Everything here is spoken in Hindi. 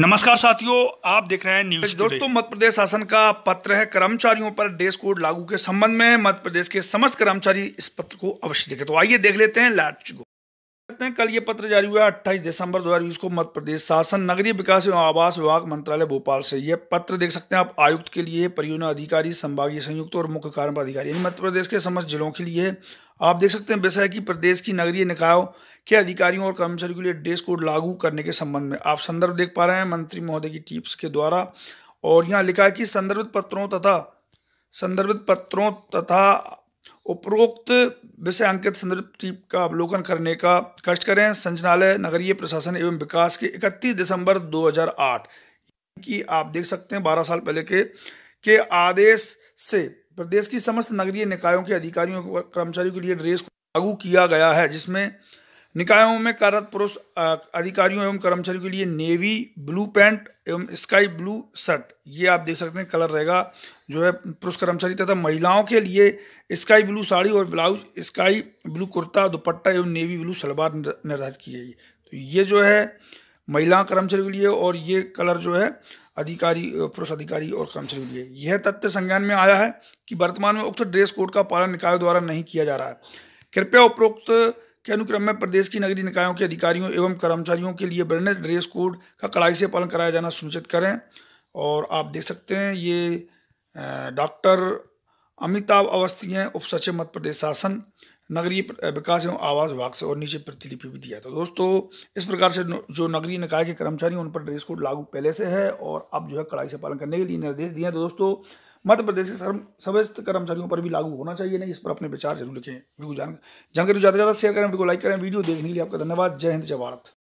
नमस्कार साथियों आप देख रहे हैं न्यूज दोस्तों मध्य प्रदेश शासन का पत्र है कर्मचारियों पर ड्रेस कोड लागू के संबंध में मध्य प्रदेश के समस्त कर्मचारी इस पत्र को अवश्य देखें तो आइए देख लेते हैं लाट सकते हैं कल ये पत्र जारी हुआ 28 दिसंबर 2020 को मध्य प्रदेश शासन नगरीय विकास एवं आवास विभाग मंत्रालय भोपाल से ये पत्र देख सकते हैं आप आयुक्त के लिए परियोजना अधिकारी संभागीय संयुक्त और मुख्य कार्य अधिकारी मध्य प्रदेश के समस्त जिलों के लिए आप देख सकते हैं विषय की प्रदेश की नगरीय निकायों के अधिकारियों और कर्मचारियों के लिए ड्रेस कोड लागू करने के संबंध में आप संदर्भ देख पा रहे हैं मंत्री महोदय की टिप्स के द्वारा और यहाँ लिखा है कि संदर्भित पत्रों तथा संदर्भित पत्रों तथा उपरोक्त विषय अंकित संदर्भ का अवलोकन करने का कष्ट करें संचनालय नगरीय प्रशासन एवं विकास के 31 दिसंबर 2008 की आप देख सकते हैं 12 साल पहले के के आदेश से प्रदेश की समस्त नगरीय निकायों के अधिकारियों कर्मचारियों के लिए ड्रेस लागू किया गया है जिसमें निकायों में कार्यरत पुरुष अधिकारियों एवं कर्मचारियों के लिए नेवी ब्लू पैंट एवं स्काई ब्लू शर्ट ये आप देख सकते हैं कलर रहेगा जो है पुरुष कर्मचारी तथा महिलाओं के लिए स्काई ब्लू साड़ी और blouse sky blue kurta dupatta एवं नेवी ब्लू सलवार निर्धारित की गई तो ये जो है महिला कर्मचारी के लिए और ये कलर जो है अधिकारी पुरुष अधिकारी और कर्मचारी के लिए यह तथ्य संज्ञान में आया है कि वर्तमान में उक्त ड्रेस कोड का पालन निकायों द्वारा नहीं किया जा रहा है कृपया उपरोक्त के अनुक्रम में प्रदेश की नगरीय निकायों के अधिकारियों एवं कर्मचारियों के लिए ब्रांडेड ड्रेस कोड का कड़ाई से पालन कराया जाना सुनिश्चित करें और आप देख सकते हैं ये डॉक्टर अमिताभ अवस्थी हैं उप सचिव मध्य प्रदेश शासन नगरीय विकास एवं आवास विभाग से और नीचे प्रतिलिपि भी दिया था तो दोस्तों इस प्रकार से जो नगरीय निकाय के कर्मचारी उन पर ड्रेस कोड लागू पहले से है और अब जो है कड़ाई से पालन करने के लिए निर्देश दिए हैं तो दोस्तों मध्य प्रदेश के समस्त कर्मचारियों पर भी लागू होना चाहिए नहीं इस पर अपने विचार जरूर लिखें जानकारी ज़्यादा से ज़्यादा शेयर करें वीडियो लाइक करें वीडियो देखने के लिए आपका धन्यवाद जय हिंद जय भारत